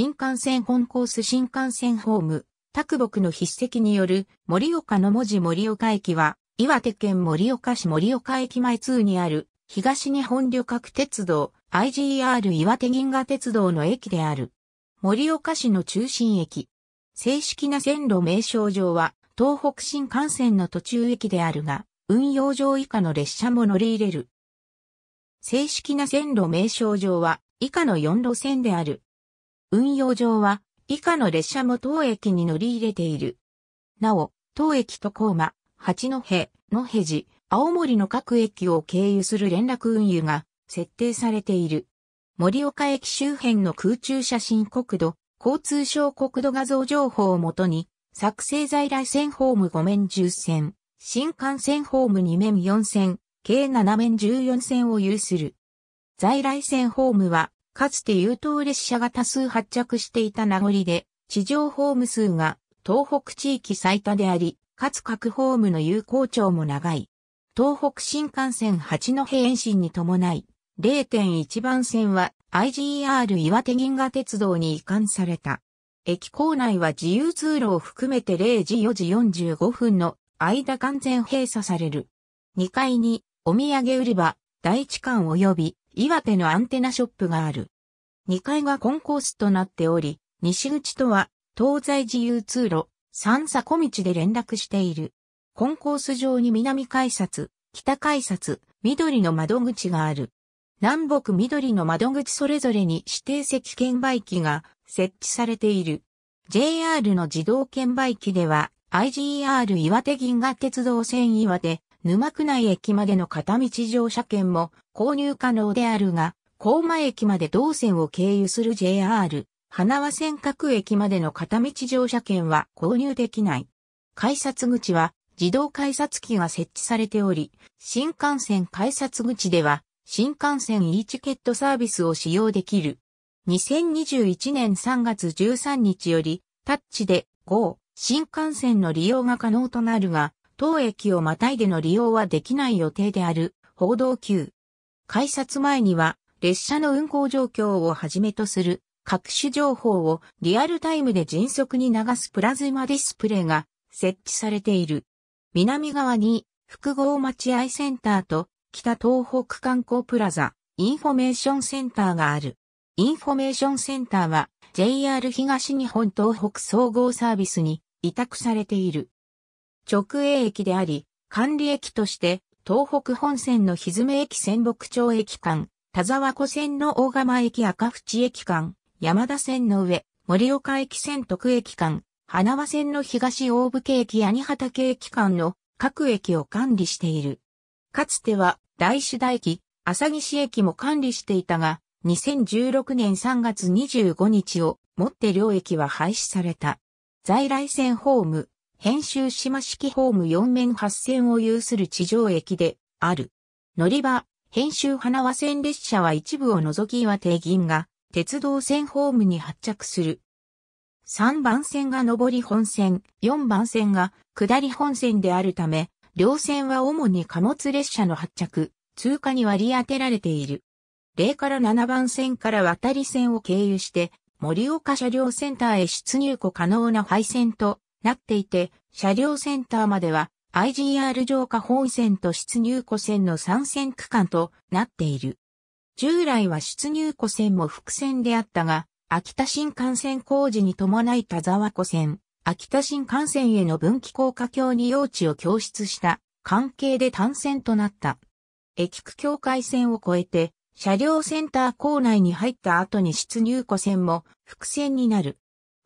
新幹線本コース新幹線ホーム、卓木の筆跡による盛岡の文字盛岡駅は、岩手県盛岡市盛岡駅前通にある東日本旅客鉄道 IGR 岩手銀河鉄道の駅である。盛岡市の中心駅。正式な線路名称上は東北新幹線の途中駅であるが、運用上以下の列車も乗り入れる。正式な線路名称上は以下の4路線である。運用上は以下の列車も当駅に乗り入れている。なお、当駅と高馬、八戸、野辺寺、青森の各駅を経由する連絡運輸が設定されている。盛岡駅周辺の空中写真国土、交通省国土画像情報をもとに、作成在来線ホーム5面10線、新幹線ホーム2面4線、計7面14線を有する。在来線ホームはかつて優等列車が多数発着していた名残で、地上ホーム数が東北地域最多であり、かつ各ホームの有効長も長い。東北新幹線八戸延伸に伴い、0.1番線は IGR 岩手銀河鉄道に移管された。駅構内は自由通路を含めて0時4時45分の間完全閉鎖される。2階にお土産売り場、第一館及び岩手のアンテナショップがある。2階がコンコースとなっており、西口とは東西自由通路、三小道で連絡している。コンコース上に南改札、北改札、緑の窓口がある。南北緑の窓口それぞれに指定席券売機が設置されている。JR の自動券売機では IGR 岩手銀河鉄道線岩手沼区内駅までの片道乗車券も購入可能であるが、高間駅まで同線を経由する JR、花輪線各駅までの片道乗車券は購入できない。改札口は自動改札機が設置されており、新幹線改札口では新幹線 e チケットサービスを使用できる。2021年3月13日より、タッチで GO 新幹線の利用が可能となるが、当駅をまたいでの利用はできない予定である、報道級。改札前には、列車の運行状況をはじめとする、各種情報をリアルタイムで迅速に流すプラズマディスプレイが設置されている。南側に、複合待合センターと、北東北観光プラザ、インフォメーションセンターがある。インフォメーションセンターは、JR 東日本東北総合サービスに委託されている。直営駅であり、管理駅として、東北本線のひずめ駅仙北町駅間、田沢湖線の大釜駅赤淵駅間、山田線の上、森岡駅仙徳駅間、花輪線の東大武駅谷畑駅間の各駅を管理している。かつては、大志田駅、朝木市駅も管理していたが、2016年3月25日をもって両駅は廃止された。在来線ホーム、編集島式ホーム4面8線を有する地上駅である。乗り場、編集花輪線列車は一部を除き岩手銀が鉄道線ホームに発着する。3番線が上り本線、4番線が下り本線であるため、両線は主に貨物列車の発着、通過に割り当てられている。0から7番線から渡り線を経由して、盛岡車両センターへ出入庫可能な廃線となっていて、車両センターまでは IGR 上下本線と出入庫線の3線区間となっている。従来は出入庫線も複線であったが、秋田新幹線工事に伴い田沢湖線、秋田新幹線への分岐高架橋に用地を供出した関係で単線となった。駅区境界線を越えて、車両センター構内に入った後に出入庫線も複線になる。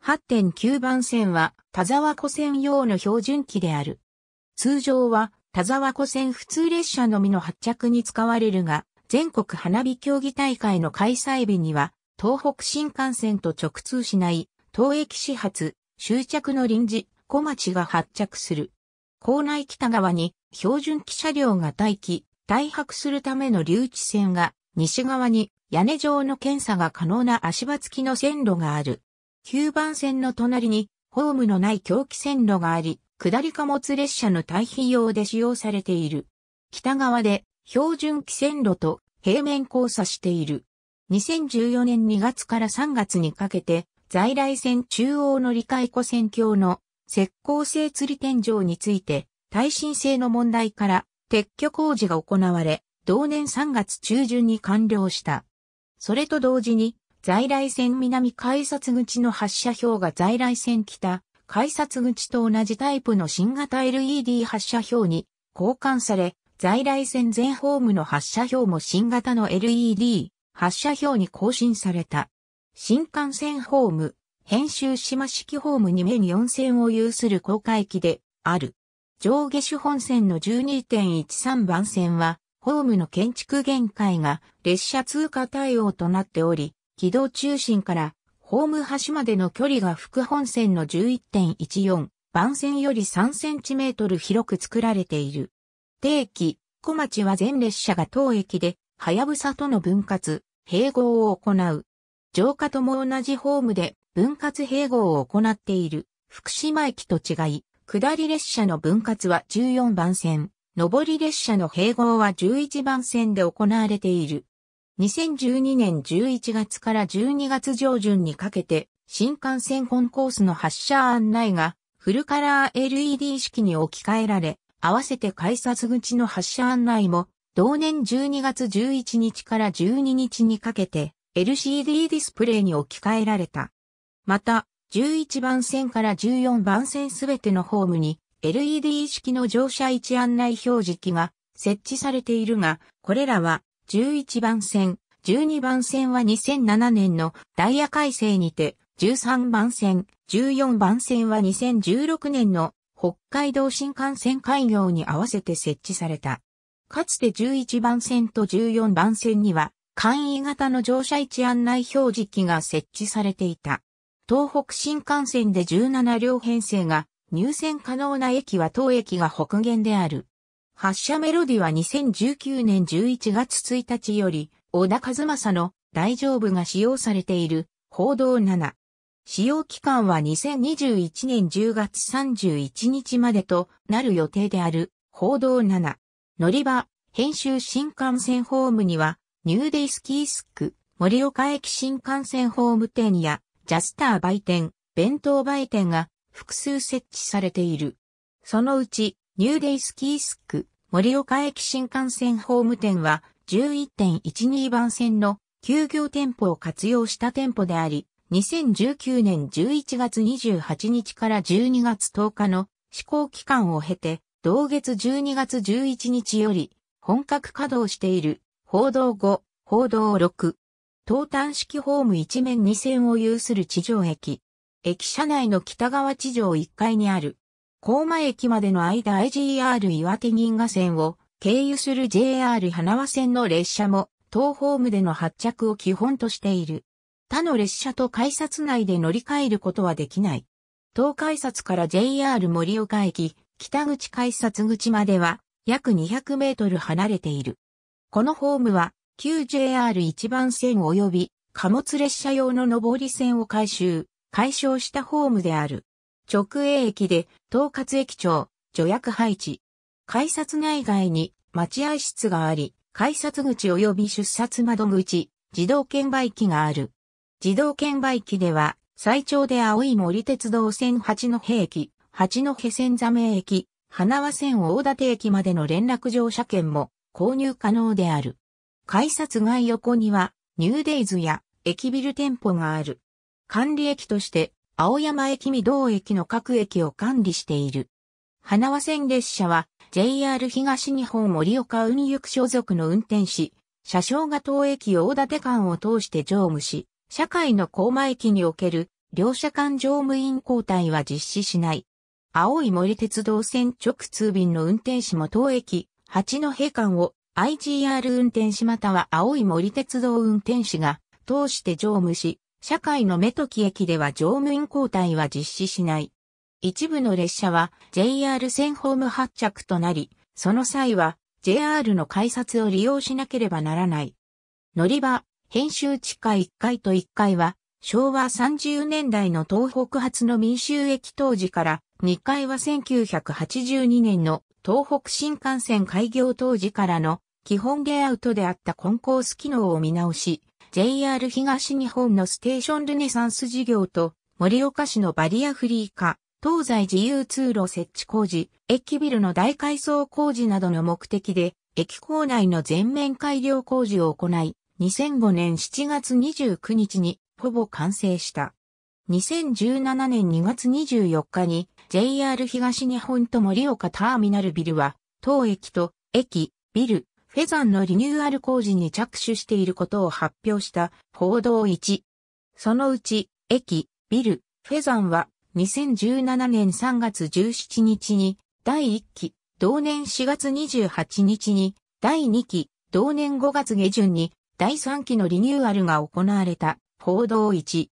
8.9番線は田沢湖線用の標準機である。通常は田沢湖線普通列車のみの発着に使われるが、全国花火競技大会の開催日には、東北新幹線と直通しない、東駅始発、終着の臨時、小町が発着する。校内北側に標準機車両が待機、大泊するための留置線が、西側に屋根状の検査が可能な足場付きの線路がある。9番線の隣に、ホームのない狂気線路があり、下り貨物列車の対比用で使用されている。北側で、標準汽線路と平面交差している。2014年2月から3月にかけて、在来線中央乗り換え湖線橋の石膏製釣り天井について、耐震性の問題から撤去工事が行われ、同年3月中旬に完了した。それと同時に、在来線南改札口の発射表が在来線北改札口と同じタイプの新型 LED 発射表に交換され、在来線全ホームの発射表も新型の LED 発射表に更新された。新幹線ホーム、編集島式ホーム2面4線を有する高架駅である。上下手本線の12.13番線は、ホームの建築限界が列車通過対応となっており、軌道中心からホーム端までの距離が副本線の11.14番線より3センチメートル広く作られている。定期、小町は全列車が当駅で、はやぶさとの分割、併合を行う。城下とも同じホームで分割併合を行っている福島駅と違い、下り列車の分割は14番線、上り列車の併合は11番線で行われている。2012年11月から12月上旬にかけて、新幹線コンコースの発車案内が、フルカラー LED 式に置き換えられ、合わせて改札口の発車案内も、同年12月11日から12日にかけて LCD ディスプレイに置き換えられた。また、11番線から14番線すべてのホームに LED 式の乗車位置案内表示器が設置されているが、これらは11番線、12番線は2007年のダイヤ改正にて、13番線、14番線は2016年の北海道新幹線開業に合わせて設置された。かつて11番線と14番線には、簡易型の乗車位置案内表示機が設置されていた。東北新幹線で17両編成が入線可能な駅は当駅が北限である。発射メロディは2019年11月1日より、小田和正の大丈夫が使用されている報道7。使用期間は2021年10月31日までとなる予定である報道7。乗り場、編集新幹線ホームには、ニューデイスキースク、森岡駅新幹線ホーム店や、ジャスター売店、弁当売店が複数設置されている。そのうち、ニューデイスキースク、盛岡駅新幹線ホーム店は11.12番線の休業店舗を活用した店舗であり、2019年11月28日から12月10日の施行期間を経て、同月12月11日より本格稼働している報道5、報道6。東端式ホーム一面2線を有する地上駅。駅舎内の北側地上1階にある高間駅までの間 IGR 岩手銀河線を経由する JR 花輪線の列車も東ホームでの発着を基本としている。他の列車と改札内で乗り換えることはできない。東改札から JR 盛岡駅、北口改札口までは約200メートル離れている。このホームは旧 JR 一番線及び貨物列車用の上り線を改修、解消したホームである。直営駅で、統括駅長、助役配置。改札内外に待合室があり、改札口及び出札窓口、自動券売機がある。自動券売機では、最長で青い森鉄道線八戸駅、八戸線座名駅、花輪線大館駅までの連絡乗車券も購入可能である。改札外横には、ニューデイズや駅ビル店舗がある。管理駅として青山駅御堂駅の各駅を管理している。花輪線列車は JR 東日本盛岡運輸区所属の運転士、車掌が当駅大館間を通して乗務し、社会の高馬駅における両社間乗務員交代は実施しない。青い森鉄道線直通便の運転士も当駅、八戸間を IGR 運転士または青い森鉄道運転士が通して乗務し、社会の目時駅では乗務員交代は実施しない。一部の列車は JR 線ホーム発着となり、その際は JR の改札を利用しなければならない。乗り場、編集地下1階と1階は、昭和30年代の東北発の民衆駅当時から、2階は1982年の東北新幹線開業当時からの基本レイアウトであったコンコース機能を見直し、JR 東日本のステーションルネサンス事業と、盛岡市のバリアフリー化、東西自由通路設置工事、駅ビルの大改装工事などの目的で、駅構内の全面改良工事を行い、2005年7月29日にほぼ完成した。2017年2月24日に JR 東日本と盛岡ターミナルビルは、当駅と駅、ビル、フェザンのリニューアル工事に着手していることを発表した報道1。そのうち、駅、ビル、フェザンは2017年3月17日に第1期、同年4月28日に第2期、同年5月下旬に第3期のリニューアルが行われた報道1。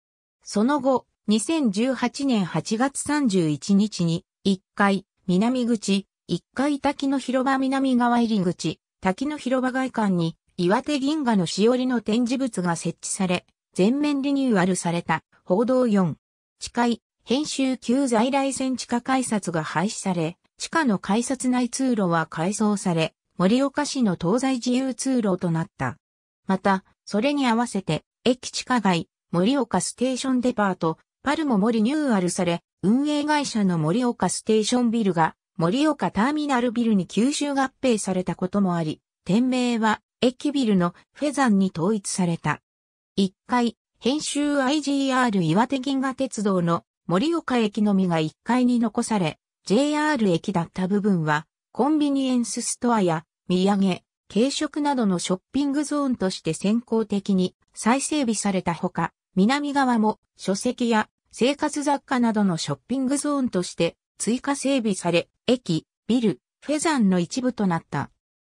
その後、2018年8月31日に1階南口、1階滝の広場南側入り口、滝の広場外観に岩手銀河のしおりの展示物が設置され、全面リニューアルされた報道4。地下編集旧在来線地下改札が廃止され、地下の改札内通路は改装され、盛岡市の東西自由通路となった。また、それに合わせて、駅地下街、盛岡ステーションデパート、パルモもリニューアルされ、運営会社の盛岡ステーションビルが盛岡ターミナルビルに吸収合併されたこともあり、店名は駅ビルのフェザンに統一された。1階、編集 IGR 岩手銀河鉄道の盛岡駅のみが1階に残され、JR 駅だった部分は、コンビニエンスストアや、土産、軽食などのショッピングゾーンとして先行的に再整備されたほか、南側も書籍や生活雑貨などのショッピングゾーンとして追加整備され、駅、ビル、フェザンの一部となった。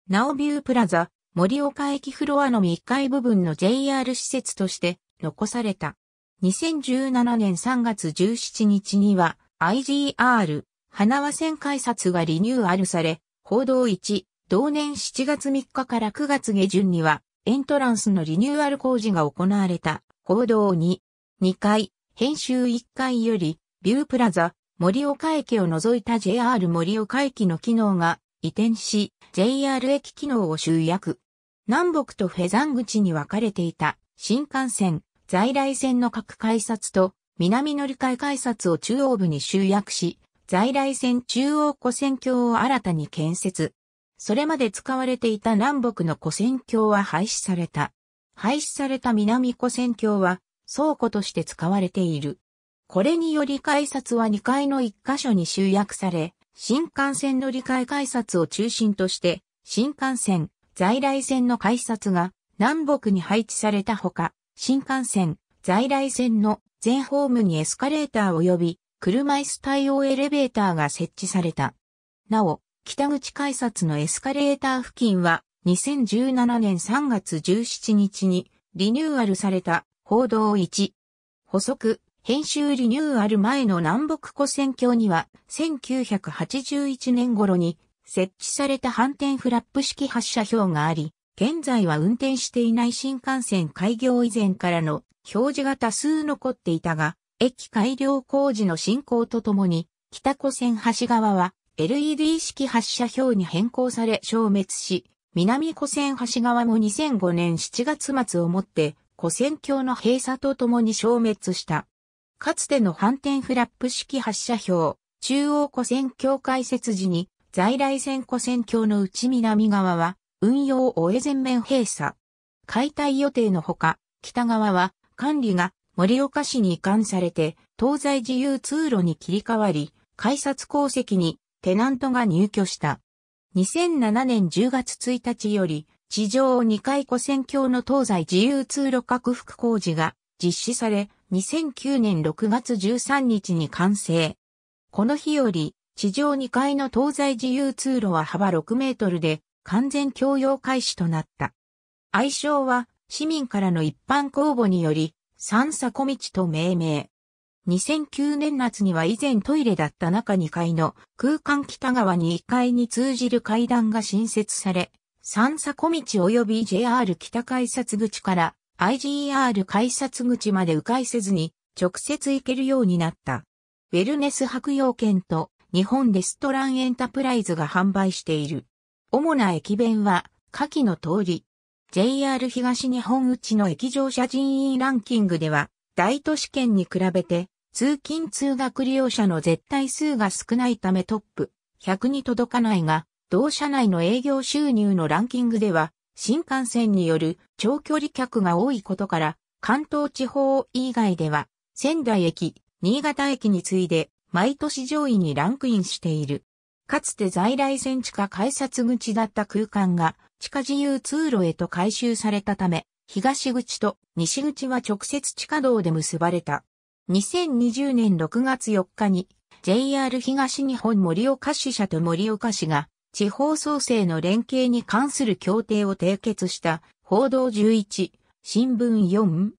ナオビュープラザ、森岡駅フロアの未階部分の JR 施設として残された。2017年3月17日には IGR、花輪線改札がリニューアルされ、報道1、同年7月3日から9月下旬には、エントランスのリニューアル工事が行われた、報道2、2階、編集1階より、ビュープラザ、森岡駅を除いた JR 森岡駅の機能が移転し、JR 駅機能を集約。南北とフェザン口に分かれていた新幹線、在来線の各改札と南乗り換え改札を中央部に集約し、在来線中央古線橋を新たに建設。それまで使われていた南北の古線橋は廃止された。廃止された南古線橋は倉庫として使われている。これにより改札は2階の1箇所に集約され、新幹線乗り換え改札を中心として、新幹線、在来線の改札が南北に配置されたほか、新幹線、在来線の全ホームにエスカレーター及び車椅子対応エレベーターが設置された。なお、北口改札のエスカレーター付近は2017年3月17日にリニューアルされた報道1補足編集リニューアル前の南北湖線橋には、1981年頃に設置された反転フラップ式発射表があり、現在は運転していない新幹線開業以前からの表示が多数残っていたが、駅改良工事の進行とともに、北湖線橋側は LED 式発射表に変更され消滅し、南湖線橋側も2005年7月末をもって、湖線橋の閉鎖とともに消滅した。かつての反転フラップ式発射表、中央湖線橋開設時に、在来線湖線橋の内南側は、運用を終え全面閉鎖。解体予定のほか、北側は管理が盛岡市に移管されて、東西自由通路に切り替わり、改札鉱石にテナントが入居した。2007年10月1日より、地上2階古線橋の東西自由通路拡幅工事が実施され、2009年6月13日に完成。この日より、地上2階の東西自由通路は幅6メートルで、完全共用開始となった。愛称は、市民からの一般公募により、三坂道と命名。2009年夏には以前トイレだった中2階の空間北側に1階に通じる階段が新設され、三坂道及び JR 北改札口から IGR 改札口まで迂回せずに直接行けるようになった。ウェルネス博用券と日本レストランエンタプライズが販売している。主な駅弁は下記の通り。JR 東日本内の駅乗車人員ランキングでは大都市圏に比べて通勤通学利用者の絶対数が少ないためトップ100に届かないが、同社内の営業収入のランキングでは新幹線による長距離客が多いことから、関東地方以外では、仙台駅、新潟駅に次いで、毎年上位にランクインしている。かつて在来線地下改札口だった空間が、地下自由通路へと改修されたため、東口と西口は直接地下道で結ばれた。2020年6月4日に、JR 東日本盛岡支社と盛岡市が地方創生の連携に関する協定を締結した報道11、新聞4、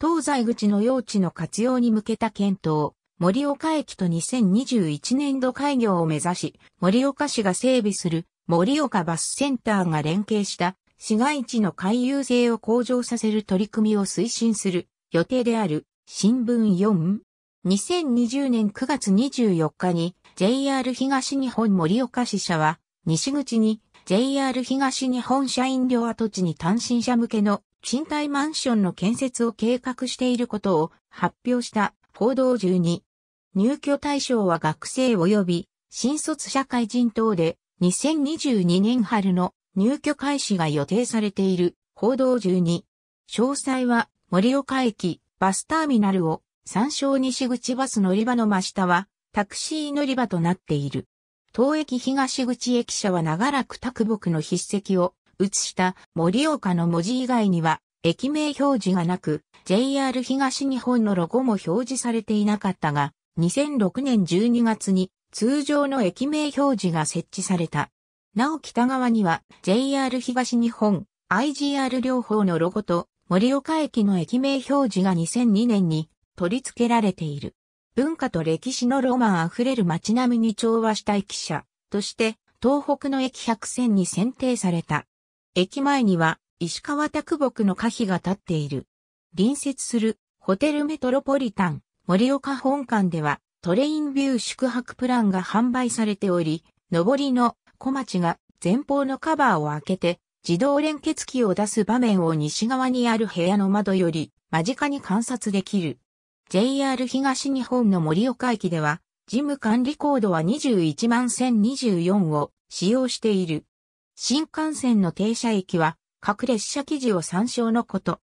東西口の用地の活用に向けた検討、森岡駅と2021年度開業を目指し、森岡市が整備する森岡バスセンターが連携した市街地の回遊性を向上させる取り組みを推進する予定である新聞4。2020年9月24日に JR 東日本森岡支社は西口に JR 東日本社員寮跡地に単身者向けの賃貸マンションの建設を計画していることを発表した報道12。入居対象は学生及び新卒社会人等で2022年春の入居開始が予定されている報道12。詳細は森岡駅バスターミナルを参照西口バス乗り場の真下はタクシー乗り場となっている。東駅東口駅舎は長らく拓木の筆跡を写した盛岡の文字以外には駅名表示がなく JR 東日本のロゴも表示されていなかったが2006年12月に通常の駅名表示が設置された。なお北側には JR 東日本 IGR 両方のロゴと盛岡駅の駅名表示が2002年に取り付けられている。文化と歴史のロマンあふれる街並みに調和した駅舎として東北の駅百選に選定された。駅前には石川拓木の歌碑が立っている。隣接するホテルメトロポリタン盛岡本館ではトレインビュー宿泊プランが販売されており、上りの小町が前方のカバーを開けて自動連結機を出す場面を西側にある部屋の窓より間近に観察できる。JR 東日本の森岡駅では、事務管理コードは21万1024を使用している。新幹線の停車駅は、各列車記事を参照のこと。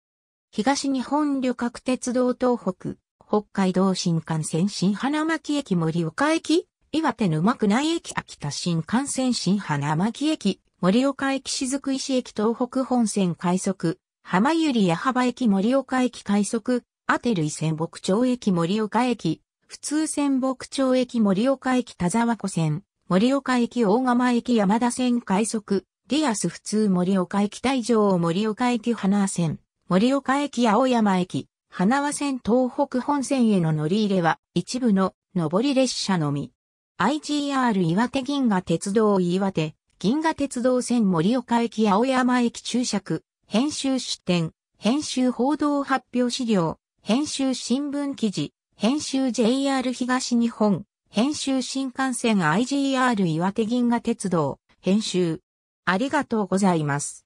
東日本旅客鉄道東北、北海道新幹線新花巻駅森岡駅、岩手沼区内駅秋田新幹線新花巻駅、森岡駅雫石駅東北本線快速、浜百合矢幅駅森岡駅快速、アテルイ仙北町駅森岡駅、普通仙北町駅森岡駅田沢湖線、森岡駅大釜駅山田線快速、リアス普通森岡駅大城森岡駅花線、森岡駅青山駅、花輪線東北本線への乗り入れは一部の上り列車のみ。IGR 岩手銀河鉄道岩手、銀河鉄道線森岡駅青山駅注釈、編集出展、編集報道発表資料、編集新聞記事、編集 JR 東日本、編集新幹線 IGR 岩手銀河鉄道、編集。ありがとうございます。